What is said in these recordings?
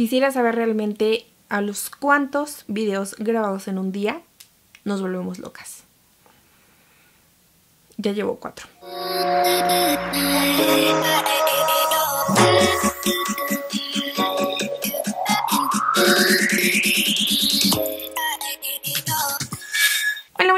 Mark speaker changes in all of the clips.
Speaker 1: Quisiera saber realmente a los cuántos videos grabados en un día nos volvemos locas. Ya llevo cuatro.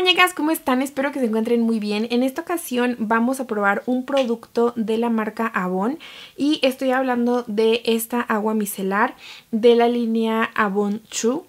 Speaker 1: muñecas, ¿cómo están? Espero que se encuentren muy bien. En esta ocasión vamos a probar un producto de la marca Avon y estoy hablando de esta agua micelar de la línea Avon True.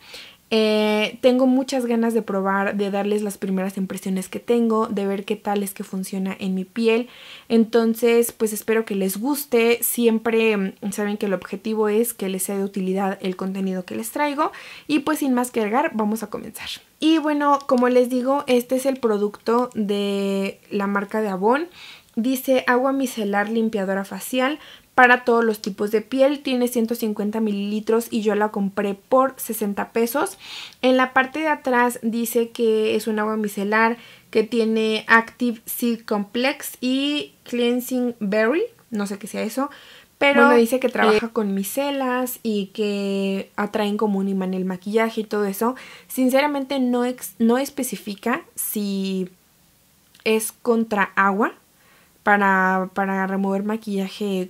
Speaker 1: Eh, tengo muchas ganas de probar, de darles las primeras impresiones que tengo, de ver qué tal es que funciona en mi piel. Entonces, pues espero que les guste. Siempre mm, saben que el objetivo es que les sea de utilidad el contenido que les traigo. Y pues sin más que agregar, vamos a comenzar. Y bueno, como les digo, este es el producto de la marca de Avon. Dice agua micelar limpiadora facial para todos los tipos de piel. Tiene 150 mililitros y yo la compré por 60 pesos. En la parte de atrás dice que es un agua micelar que tiene Active Seed Complex y Cleansing Berry. No sé qué sea eso. Pero bueno, dice que eh, trabaja con micelas y que atraen como un imán el maquillaje y todo eso. Sinceramente no, no especifica si es contra agua para, remover maquillaje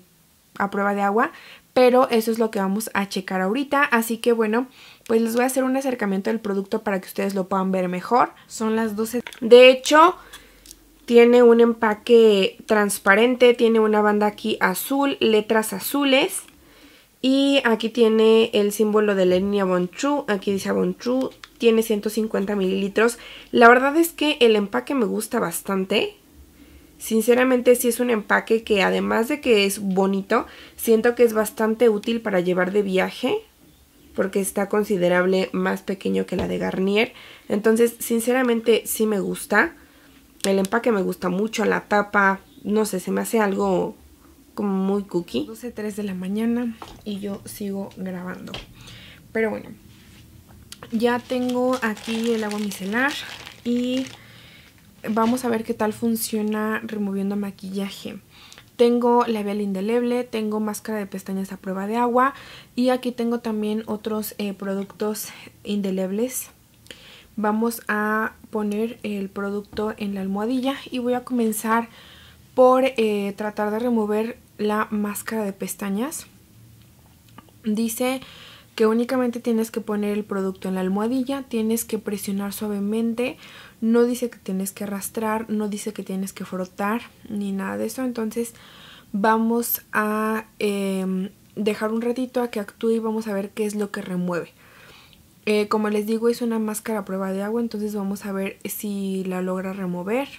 Speaker 1: a prueba de agua, pero eso es lo que vamos a checar ahorita, así que bueno, pues les voy a hacer un acercamiento del producto para que ustedes lo puedan ver mejor, son las 12, de hecho tiene un empaque transparente, tiene una banda aquí azul, letras azules y aquí tiene el símbolo de la línea Bonchu, aquí dice Bonchu, tiene 150 mililitros, la verdad es que el empaque me gusta bastante, Sinceramente sí es un empaque que además de que es bonito, siento que es bastante útil para llevar de viaje porque está considerable más pequeño que la de Garnier. Entonces, sinceramente sí me gusta. El empaque me gusta mucho, la tapa, no sé, se me hace algo como muy cookie. 12, 3 de la mañana y yo sigo grabando. Pero bueno, ya tengo aquí el agua micelar y vamos a ver qué tal funciona removiendo maquillaje. Tengo labial indeleble, tengo máscara de pestañas a prueba de agua y aquí tengo también otros eh, productos indelebles. Vamos a poner el producto en la almohadilla y voy a comenzar por eh, tratar de remover la máscara de pestañas. Dice que únicamente tienes que poner el producto en la almohadilla, tienes que presionar suavemente, no dice que tienes que arrastrar, no dice que tienes que frotar ni nada de eso, entonces vamos a em, dejar un ratito a que actúe y vamos a ver qué es lo que remueve. Eh, como les digo es una máscara a prueba de agua, entonces vamos a ver si la logra remover.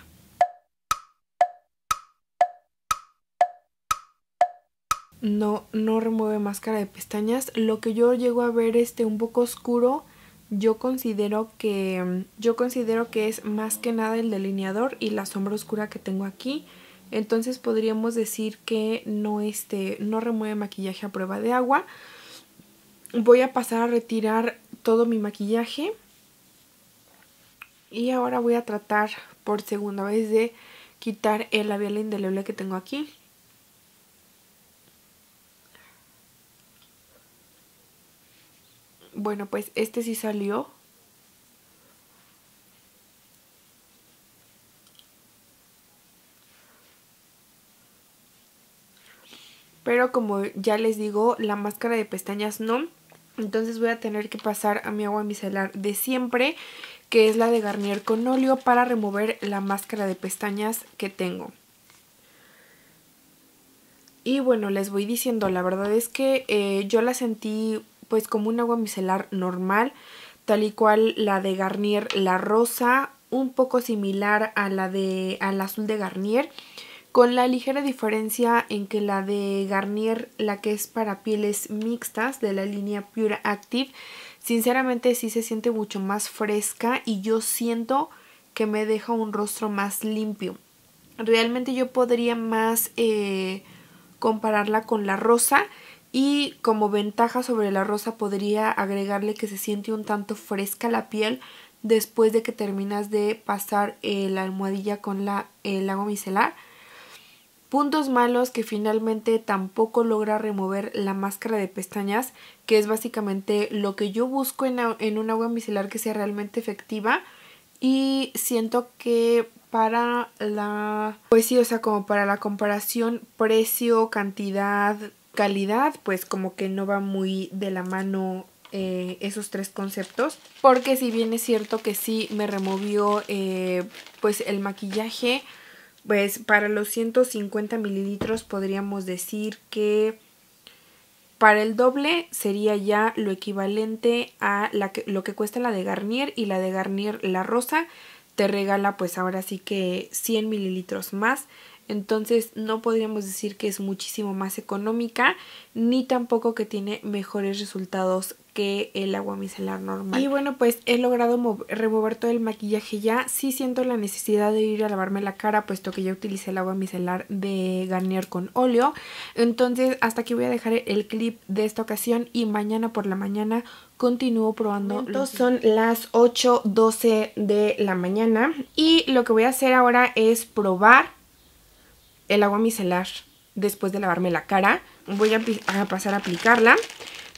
Speaker 1: no, no remueve máscara de pestañas. Lo que yo llego a ver este un poco oscuro, yo considero que yo considero que es más que nada el delineador y la sombra oscura que tengo aquí. Entonces podríamos decir que no, este, no remueve maquillaje a prueba de agua. Voy a pasar a retirar todo mi maquillaje. Y ahora voy a tratar por segunda vez de quitar el labial indeleble que tengo aquí. Bueno, pues este sí salió. Pero como ya les digo, la máscara de pestañas no. Entonces voy a tener que pasar a mi agua micelar de siempre, que es la de Garnier con óleo, para remover la máscara de pestañas que tengo. Y bueno, les voy diciendo, la verdad es que eh, yo la sentí pues como un agua micelar normal, tal y cual la de Garnier La Rosa, un poco similar a la de al azul de Garnier, con la ligera diferencia en que la de Garnier, la que es para pieles mixtas de la línea Pure Active, sinceramente sí se siente mucho más fresca y yo siento que me deja un rostro más limpio. Realmente yo podría más eh, compararla con la rosa y como ventaja sobre la rosa podría agregarle que se siente un tanto fresca la piel después de que terminas de pasar eh, la almohadilla con la, el agua micelar. Puntos malos que finalmente tampoco logra remover la máscara de pestañas, que es básicamente lo que yo busco en, en un agua micelar que sea realmente efectiva. Y siento que para la... Pues sí, o sea, como para la comparación precio, cantidad, calidad, pues como que no va muy de la mano eh, esos tres conceptos. Porque si bien es cierto que sí me removió eh, pues el maquillaje, pues para los 150 mililitros podríamos decir que para el doble sería ya lo equivalente a lo que cuesta la de Garnier y la de Garnier la rosa te regala pues ahora sí que 100 mililitros más entonces no podríamos decir que es muchísimo más económica ni tampoco que tiene mejores resultados que el agua micelar normal. Y bueno, pues he logrado remover todo el maquillaje ya. Sí siento la necesidad de ir a lavarme la cara, puesto que ya utilicé el agua micelar de Garnier con óleo. Entonces, hasta aquí voy a dejar el clip de esta ocasión y mañana por la mañana continúo probando. Son las 8.12 de la mañana y lo que voy a hacer ahora es probar el agua micelar después de lavarme la cara. Voy a, pasar a aplicarla.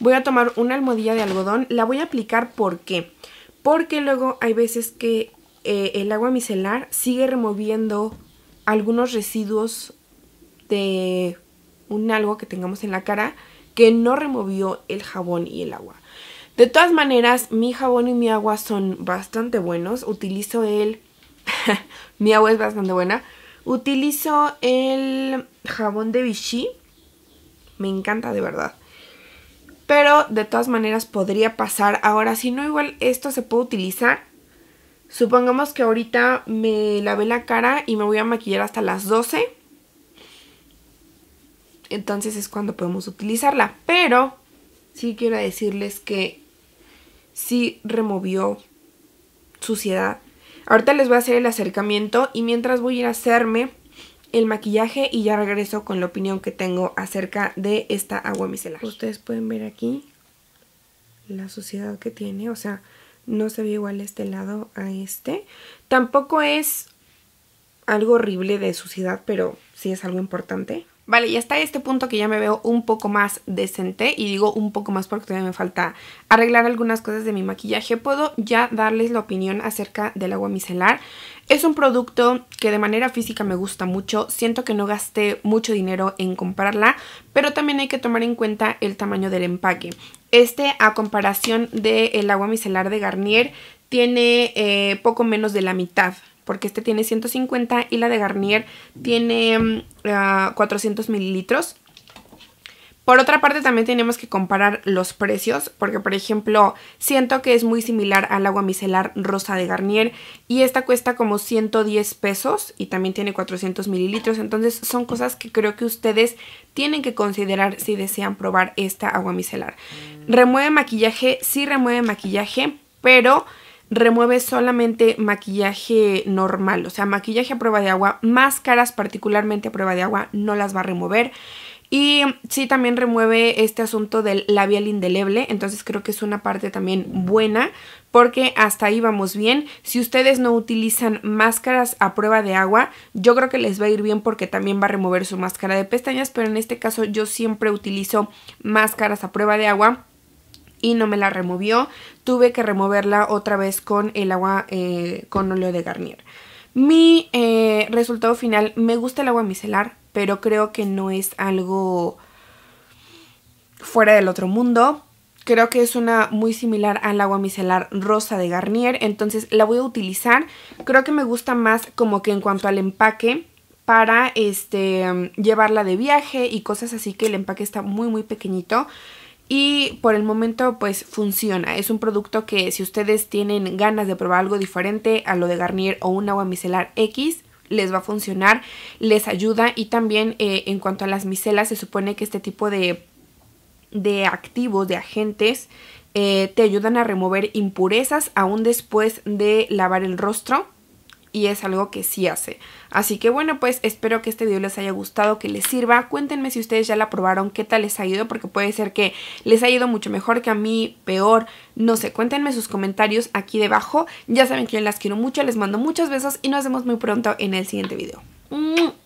Speaker 1: Voy a tomar una almohadilla de algodón. La voy a aplicar porque Porque luego hay veces que eh, el agua micelar sigue removiendo algunos residuos de un algo que tengamos en la cara que no removió el jabón y el agua. De todas maneras, mi jabón y mi agua son bastante buenos. Utilizo el... mi agua es bastante buena Utilizo el jabón de Vichy. Me encanta de verdad. Pero de todas maneras podría pasar. Ahora, si no, igual esto se puede utilizar. Supongamos que ahorita me lavé la cara y me voy a maquillar hasta las 12. Entonces es cuando podemos utilizarla. Pero sí quiero decirles que sí removió suciedad Ahorita les voy a hacer el acercamiento y mientras voy a ir a hacerme el maquillaje y ya regreso con la opinión que tengo acerca de esta agua micelar. Ustedes pueden ver aquí la suciedad que tiene, o sea, no se ve igual este lado a este. Tampoco es algo horrible de suciedad, pero sí es algo importante. Vale, y hasta este punto que ya me veo un poco más decente, y digo un poco más porque todavía me falta arreglar algunas cosas de mi maquillaje, puedo ya darles la opinión acerca del agua micelar. Es un producto que de manera física me gusta mucho, siento que no gasté mucho dinero en comprarla, pero también hay que tomar en cuenta el tamaño del empaque. Este, a comparación del agua micelar de Garnier, tiene eh, poco menos de la mitad porque este tiene 150 y la de Garnier tiene 400 mm, ah, mililitros. Por otra parte también tenemos que comparar los precios porque por ejemplo siento que es muy similar al agua micelar rosa de Garnier y esta cuesta como 110 pesos y también tiene 400 mililitros entonces son cosas que creo que ustedes tienen que considerar si desean probar esta agua micelar. Remueve maquillaje, sí remueve maquillaje pero remueve solamente maquillaje normal, o sea, maquillaje a prueba de agua, máscaras particularmente a prueba de agua no las va a remover. Y sí, también remueve este asunto del labial indeleble, entonces creo que es una parte también buena, porque hasta ahí vamos bien. Si ustedes no utilizan máscaras a prueba de agua, yo creo que les va a ir bien porque también va a remover su máscara de pestañas, pero en este caso yo siempre utilizo máscaras a prueba de agua y no me la removió. Tuve que removerla otra vez con el agua, eh, con óleo de Garnier. Mi eh, resultado final, me gusta el agua micelar, pero creo que no es algo fuera del otro mundo. Creo que es una muy similar al agua micelar rosa de Garnier, entonces la voy a utilizar. Creo que me gusta más como que en cuanto al empaque para este, llevarla de viaje y cosas así que el empaque está muy muy pequeñito. Y por el momento pues funciona. Es un producto que si ustedes tienen ganas de probar algo diferente a lo de Garnier o un agua micelar X, les va a funcionar, les ayuda y también eh, en cuanto a las micelas se supone que este tipo de, activos, de agentes, eh, te ayudan a remover impurezas aún después de lavar el rostro y es algo que sí hace. Así que bueno, pues espero que este video les haya gustado, que les sirva. Cuéntenme si ustedes ya la probaron, qué tal les ha ido, porque puede ser que les ha ido mucho mejor que a mí, peor, no sé. Cuéntenme sus comentarios aquí debajo. Ya saben que yo las quiero mucho, les mando muchos besos y nos vemos muy pronto en el siguiente video.